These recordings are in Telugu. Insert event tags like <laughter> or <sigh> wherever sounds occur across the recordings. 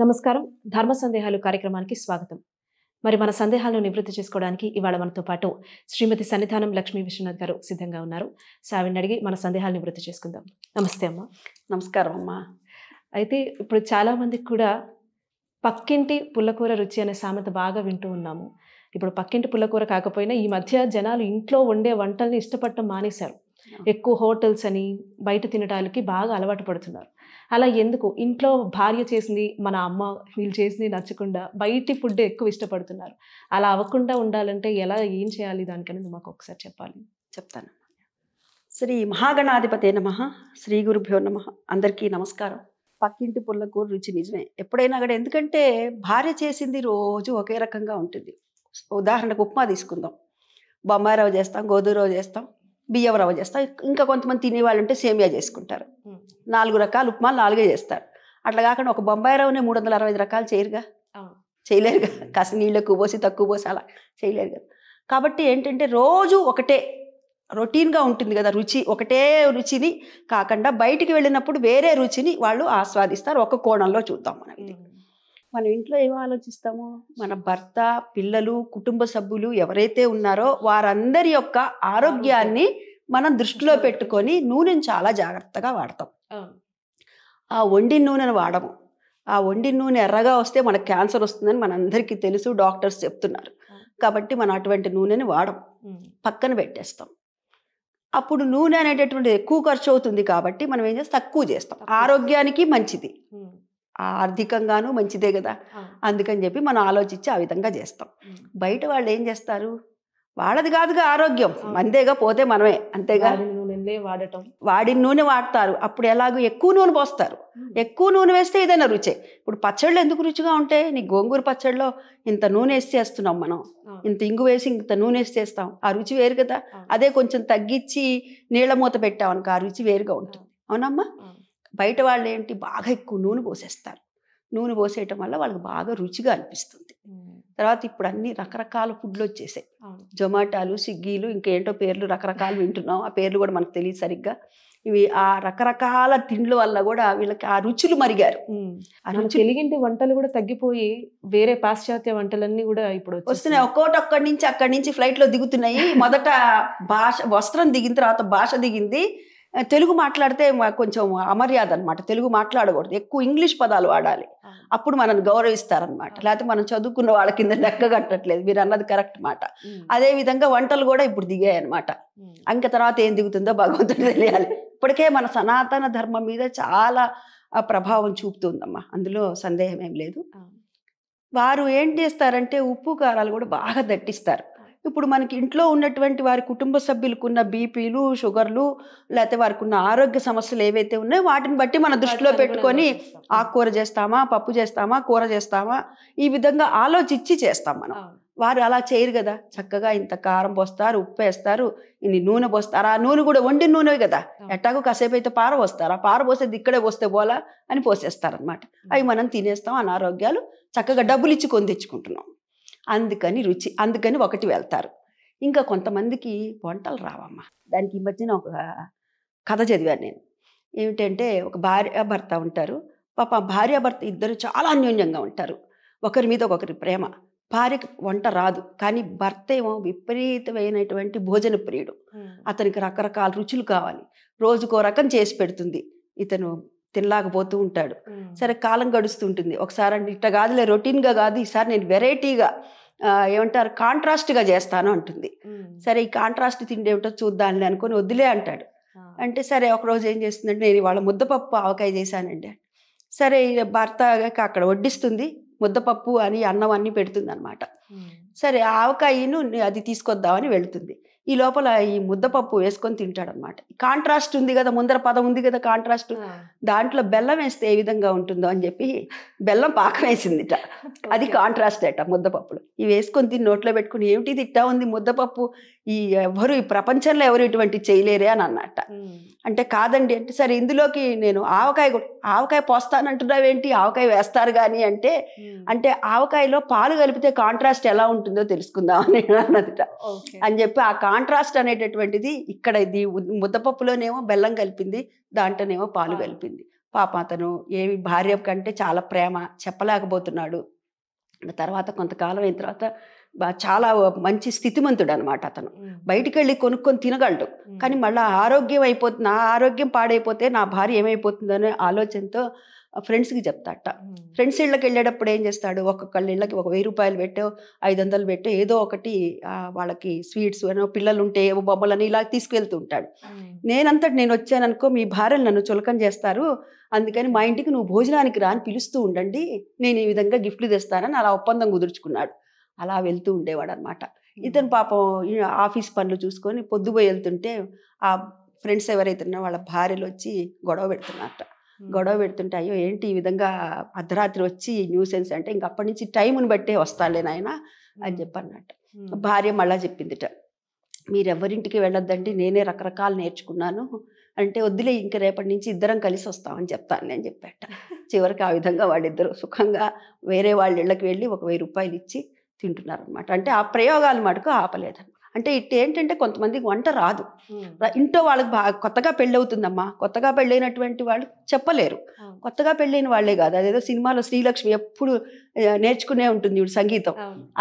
నమస్కారం ధర్మ సందేహాలు కార్యక్రమానికి స్వాగతం మరి మన సందేహాలను నివృత్తి చేసుకోవడానికి ఇవాళ మనతో పాటు శ్రీమతి సన్నిధానం లక్ష్మీ విశ్వనాథ్ గారు సిద్ధంగా ఉన్నారు సావిని అడిగి మన సందేహాలు నివృత్తి చేసుకుందాం నమస్తే అమ్మ నమస్కారం అమ్మ అయితే ఇప్పుడు చాలామందికి కూడా పక్కింటి పుల్లకూర రుచి అనే సామెత బాగా వింటూ ఉన్నాము ఇప్పుడు పక్కింటి పుల్లకూర కాకపోయినా ఈ మధ్య జనాలు ఇంట్లో వండే వంటల్ని ఇష్టపడటం మానేశారు ఎక్కువ హోటల్స్ అని బయట తినడానికి బాగా అలవాటు పడుతున్నారు అలా ఎందుకు ఇంట్లో భార్య చేసింది మన అమ్మ వీళ్ళు చేసింది నచ్చకుండా బయటి ఫుడ్ ఎక్కువ ఇష్టపడుతున్నారు అలా అవ్వకుండా ఉండాలంటే ఎలా ఏం చేయాలి దానికనేది మాకు ఒకసారి చెప్పాలి చెప్తాను శ్రీ మహాగణాధిపతి నమ శ్రీ గురుభ్యో నమ అందరికీ నమస్కారం పక్కింటి పుల్లకు రుచి నిజమే ఎప్పుడైనా కూడా ఎందుకంటే భార్య చేసింది రోజు ఒకే రకంగా ఉంటుంది ఉదాహరణకు ఉప్మా తీసుకుందాం బొమ్మాయి రవ్వ చేస్తాం గోధుమ రవ్వ చేస్తాం బియ్యం రవ్వ చేస్తా ఇంకా కొంతమంది తినేవాళ్ళు ఉంటే సేమియా చేసుకుంటారు నాలుగు రకాల ఉప్మాలు నాలుగే చేస్తారు అట్లా కాకుండా ఒక బొంబాయి రవ్వనే మూడు వందల అరవై ఐదు రకాలు చేయరుగా చేయలేరు కదా నీళ్ళకు పోసి తక్కువ పోసి అలా చేయలేరు కదా కాబట్టి ఏంటంటే రోజు ఒకటే రొటీన్గా ఉంటుంది కదా రుచి ఒకటే రుచిని కాకుండా బయటికి వెళ్ళినప్పుడు వేరే రుచిని వాళ్ళు ఆస్వాదిస్తారు ఒక కోణంలో చూద్దాం మనం ఇది మనం ఇంట్లో ఏం ఆలోచిస్తామో మన భర్త పిల్లలు కుటుంబ సభ్యులు ఎవరైతే ఉన్నారో వారందరి యొక్క ఆరోగ్యాన్ని మనం దృష్టిలో పెట్టుకొని నూనెను చాలా జాగ్రత్తగా వాడతాం ఆ వండిన నూనెను వాడము ఆ వండిన నూనె ఎర్రగా వస్తే మనకు క్యాన్సర్ వస్తుందని మనందరికీ తెలుసు డాక్టర్స్ చెప్తున్నారు కాబట్టి మనం అటువంటి నూనెని వాడము పక్కన పెట్టేస్తాం అప్పుడు నూనె అనేటటువంటి ఎక్కువ ఖర్చు అవుతుంది కాబట్టి మనం ఏం చేస్తాం తక్కువ చేస్తాం ఆరోగ్యానికి మంచిది ఆర్థికంగాను మంచిదే కదా అందుకని చెప్పి మనం ఆలోచించి ఆ విధంగా చేస్తాం బయట వాళ్ళు ఏం చేస్తారు వాళ్ళది కాదుగా ఆరోగ్యం అంతేగా పోతే మనమే అంతేగా వాడటం వాడిన నూనె వాడతారు అప్పుడు ఎలాగో ఎక్కువ నూనె పోస్తారు ఎక్కువ నూనె వేస్తే ఏదైనా రుచే ఇప్పుడు పచ్చళ్ళు ఎందుకు రుచిగా ఉంటాయి నీ గోంగూర పచ్చడిలో ఇంత నూనె వేసి చేస్తున్నాం మనం ఇంత ఇంగు వేసి ఇంత నూనె వేసి చేస్తాం ఆ రుచి వేరు కదా అదే కొంచెం తగ్గించి నీళ్ళ మూత పెట్టామనుకో ఆ రుచి వేరుగా ఉంటుంది అవునమ్మా బయట వాళ్ళు ఏంటి బాగా ఎక్కువ నూనె పోసేస్తారు నూనె పోసేయటం వల్ల వాళ్ళకి బాగా రుచిగా అనిపిస్తుంది తర్వాత ఇప్పుడు అన్ని రకరకాల ఫుడ్లు వచ్చేసాయి జొమాటాలు స్విగ్గీలు ఇంకేంటో పేర్లు రకరకాలు వింటున్నాం ఆ పేర్లు కూడా మనకు తెలియదు సరిగ్గా ఇవి ఆ రకరకాల తిండ్ల వల్ల కూడా వీళ్ళకి ఆ రుచులు మరిగారు తెలుగింటి వంటలు కూడా తగ్గిపోయి వేరే పాశ్చాత్య వంటలన్నీ కూడా ఇప్పుడు వస్తున్నాయి ఒక్కోటి అక్కడి నుంచి అక్కడి నుంచి ఫ్లైట్లో దిగుతున్నాయి మొదట భాష వస్త్రం దిగిన తర్వాత భాష దిగింది తెలుగు మాట్లాడితే కొంచెం అమర్యాద అనమాట తెలుగు మాట్లాడకూడదు ఎక్కువ ఇంగ్లీష్ పదాలు వాడాలి అప్పుడు మనల్ని గౌరవిస్తారనమాట లేకపోతే మనం చదువుకున్న వాళ్ళ కింద లెక్క కట్టట్లేదు మీరు అన్నది కరెక్ట్ మాట అదే విధంగా వంటలు కూడా ఇప్పుడు దిగాయి అనమాట ఇంకా తర్వాత ఏం దిగుతుందో భగవంతుడు తెలియాలి ఇప్పటికే మన సనాతన ధర్మం మీద చాలా ప్రభావం చూపుతుందమ్మా అందులో సందేహం ఏం లేదు వారు ఏం చేస్తారంటే ఉప్పు కారాలు కూడా బాగా దట్టిస్తారు ఇప్పుడు మనకి ఇంట్లో ఉన్నటువంటి వారి కుటుంబ సభ్యులకు ఉన్న బీపీలు షుగర్లు లేకపోతే వారికి ఉన్న ఆరోగ్య సమస్యలు ఏవైతే ఉన్నాయో వాటిని బట్టి మన దృష్టిలో పెట్టుకొని ఆకుకూర చేస్తామా పప్పు చేస్తామా కూర చేస్తామా ఈ విధంగా ఆలోచించి చేస్తాం మనం వారు అలా చేయరు కదా చక్కగా ఇంత కారం పోస్తారు ఉప్పు వేస్తారు ఇన్ని నూనె పోస్తారు ఆ నూనె కూడా వండిన నూనె కదా ఎట్టాకు కాసేపు అయితే పార పోస్తారు ఆ పార పోసేది ఇక్కడే పోస్తే బోలా అని పోసేస్తారనమాట అవి మనం తినేస్తాం అనారోగ్యాలు చక్కగా డబ్బులు ఇచ్చి కొని తెచ్చుకుంటున్నాం అందుకని రుచి అందుకని ఒకటి వెళ్తారు ఇంకా కొంతమందికి వంటలు రావమ్మా దానికి ఈ మధ్యన ఒక కథ చదివాను నేను ఏమిటంటే ఒక భార్య భర్త ఉంటారు పాప భార్య భర్త ఇద్దరు చాలా అన్యోన్యంగా ఉంటారు ఒకరి మీద ఒకరి ప్రేమ భార్యకి వంట రాదు కానీ భర్త ఏమో విపరీతమైనటువంటి భోజన ప్రియుడు అతనికి రకరకాల రుచులు కావాలి రోజుకో రకం చేసి పెడుతుంది ఇతను తినలేకపోతూ ఉంటాడు సరే కాలం గడుస్తూ ఉంటుంది ఒకసారి అంటే ఇట్లా కాదులే రొటీన్గా కాదు ఈసారి నేను వెరైటీగా ఏమంటారు కాంట్రాస్ట్గా చేస్తాను అంటుంది సరే ఈ కాంట్రాస్ట్ తిండి ఏమిటో చూద్దాంలే అనుకొని వద్దులే అంటాడు అంటే సరే ఒకరోజు ఏం చేస్తుందంటే నేను ఇవాళ ముద్దపప్పు ఆవకాయ చేశానండి సరే భర్త అక్కడ వడ్డిస్తుంది ముద్దపప్పు అని అన్నం అన్ని పెడుతుంది అనమాట సరే ఆవకాయను అది తీసుకొద్దామని వెళుతుంది ఈ లోపల ఈ ముద్దపప్పు వేసుకొని అనమాట కాంట్రాస్ట్ ఉంది కదా ముందర పదం ఉంది కదా కాంట్రాస్ట్ దాంట్లో బెల్లం వేస్తే ఏ విధంగా ఉంటుందో అని చెప్పి బెల్లం పాకం వేసిందిట అది కాంట్రాస్ట్ అట ముద్దపప్పులు ఇవి వేసుకొని తిని నోట్లో పెట్టుకుని ఏమిటి తిట్టా ఉంది ముద్దపప్పు ఈ ఎవరు ఈ ప్రపంచంలో ఎవరు ఇటువంటి చేయలేరే అని అన్నట్ట అంటే కాదండి అంటే సరే ఇందులోకి నేను ఆవకాయ ఆవకాయ పోస్తానంటున్నావు ఏంటి ఆవకాయ వేస్తారు కానీ అంటే అంటే ఆవకాయలో పాలు కలిపితే కాంట్రాస్ట్ ఎలా ఉంటుందో తెలుసుకుందాం అని అన్నదిట అని చెప్పి ఆ కాంట్రాస్ట్ అనేటటువంటిది ఇక్కడ ఇది ముద్దపప్పులోనేమో బెల్లం కలిపింది దాంట్లోనేమో పాలు కలిపింది పాప అతను ఏమి భార్య కంటే చాలా ప్రేమ చెప్పలేకపోతున్నాడు తర్వాత కొంతకాలం అయిన తర్వాత చాలా మంచి స్థితిమంతుడు అనమాట అతను బయటికి వెళ్ళి కొనుక్కొని తినగలడు కానీ మళ్ళీ ఆరోగ్యం అయిపోతుంది నా ఆరోగ్యం పాడైపోతే నా భార్య ఏమైపోతుందనే ఆలోచనతో ఫ్రెండ్స్కి చెప్తాట ఫ్రెండ్స్ ఇళ్ళకి వెళ్ళేటప్పుడు ఏం చేస్తాడు ఒక్కొక్కళ్ళ ఇళ్ళకి ఒక వెయ్యి రూపాయలు పెట్టో ఐదు వందలు పెట్టో ఏదో ఒకటి వాళ్ళకి స్వీట్స్ అనో పిల్లలు ఉంటే ఏవో బొమ్మలని ఇలా తీసుకువెళ్తూ ఉంటాడు నేనంతటి నేను వచ్చాననుకో మీ భార్యలు నన్ను చులకం చేస్తారు అందుకని మా ఇంటికి నువ్వు భోజనానికి రాని పిలుస్తూ ఉండండి నేను ఈ విధంగా గిఫ్ట్లు తెస్తానని అలా ఒప్పందం కుదుర్చుకున్నాడు అలా వెళ్తూ ఉండేవాడు అనమాట ఇతను పాపం ఆఫీస్ పనులు చూసుకొని పొద్దుపోయి వెళ్తుంటే ఆ ఫ్రెండ్స్ ఎవరైతే వాళ్ళ భార్యలు వచ్చి గొడవ పెడుతున్నారట గొడవ పెడుతుంటే అయ్యో ఏంటి ఈ విధంగా అర్ధరాత్రి వచ్చి న్యూసెన్స్ అంటే ఇంక అప్పటి నుంచి టైంని బట్టే వస్తాలే నాయన అని చెప్పన్నట్ట భార్య మళ్ళా చెప్పిందిట ఎవరింటికి వెళ్ళొద్దండి నేనే రకరకాలు నేర్చుకున్నాను అంటే వద్దులే ఇంక రేపటి నుంచి ఇద్దరం కలిసి వస్తామని చెప్తాను నేను చెప్పాట <laughs> చివరికి ఆ విధంగా వాళ్ళిద్దరు సుఖంగా వేరే వాళ్ళ ఇళ్ళకి వెళ్ళి ఒక వెయ్యి రూపాయలు ఇచ్చి తింటున్నారు అనమాట అంటే ఆ ప్రయోగాలు మటుకు ఆపలేదన్నమాట అంటే ఇట్ ఏంటంటే కొంతమందికి వంట రాదు ఇంట్లో వాళ్ళకి బాగా కొత్తగా పెళ్ళవుతుందమ్మా కొత్తగా పెళ్ళైనటువంటి వాళ్ళు చెప్పలేరు కొత్తగా పెళ్ళైన వాళ్ళే కాదు అదేదో సినిమాలో శ్రీలక్ష్మి ఎప్పుడు నేర్చుకునే ఉంటుంది సంగీతం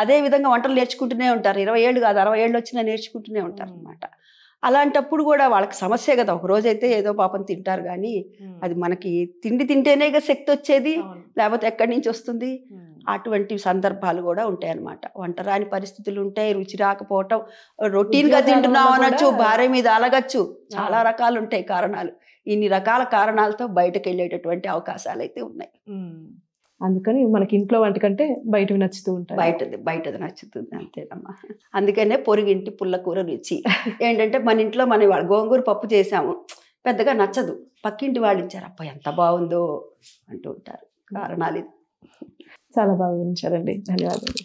అదే విధంగా వంటలు నేర్చుకుంటూనే ఉంటారు ఇరవై ఏళ్ళు కాదు అరవై ఏళ్ళు వచ్చినా నేర్చుకుంటూనే ఉంటారు అనమాట అలాంటప్పుడు కూడా వాళ్ళకి సమస్య కదా ఒక రోజైతే ఏదో పాపం తింటారు కానీ అది మనకి తిండి తింటేనే కదా శక్తి వచ్చేది లేకపోతే ఎక్కడి నుంచి వస్తుంది అటువంటి సందర్భాలు కూడా ఉంటాయి అనమాట వంట రాని పరిస్థితులు ఉంటాయి రుచి రాకపోవటం రొటీన్గా తింటున్నాం అనొచ్చు భార్య మీద అలగచ్చు చాలా రకాలు ఉంటాయి కారణాలు ఇన్ని రకాల కారణాలతో బయటకు వెళ్ళేటటువంటి అవకాశాలు అయితే ఉన్నాయి అందుకని మనకి ఇంట్లో వంటకంటే కంటే బయటవి నచ్చుతూ ఉంటాయి బయటది బయటది నచ్చుతుంది అంతేనమ్మా అందుకనే పుల్ల పుల్లకూర రుచి ఏంటంటే మన ఇంట్లో మన గోంగూర పప్పు చేసాము పెద్దగా నచ్చదు పక్కింటి వాళ్ళు ఇచ్చారు అప్ప ఎంత బాగుందో అంటూ ఉంటారు కారణాలు చాలా బాగా ఉంచారండి ధన్యవాదాలు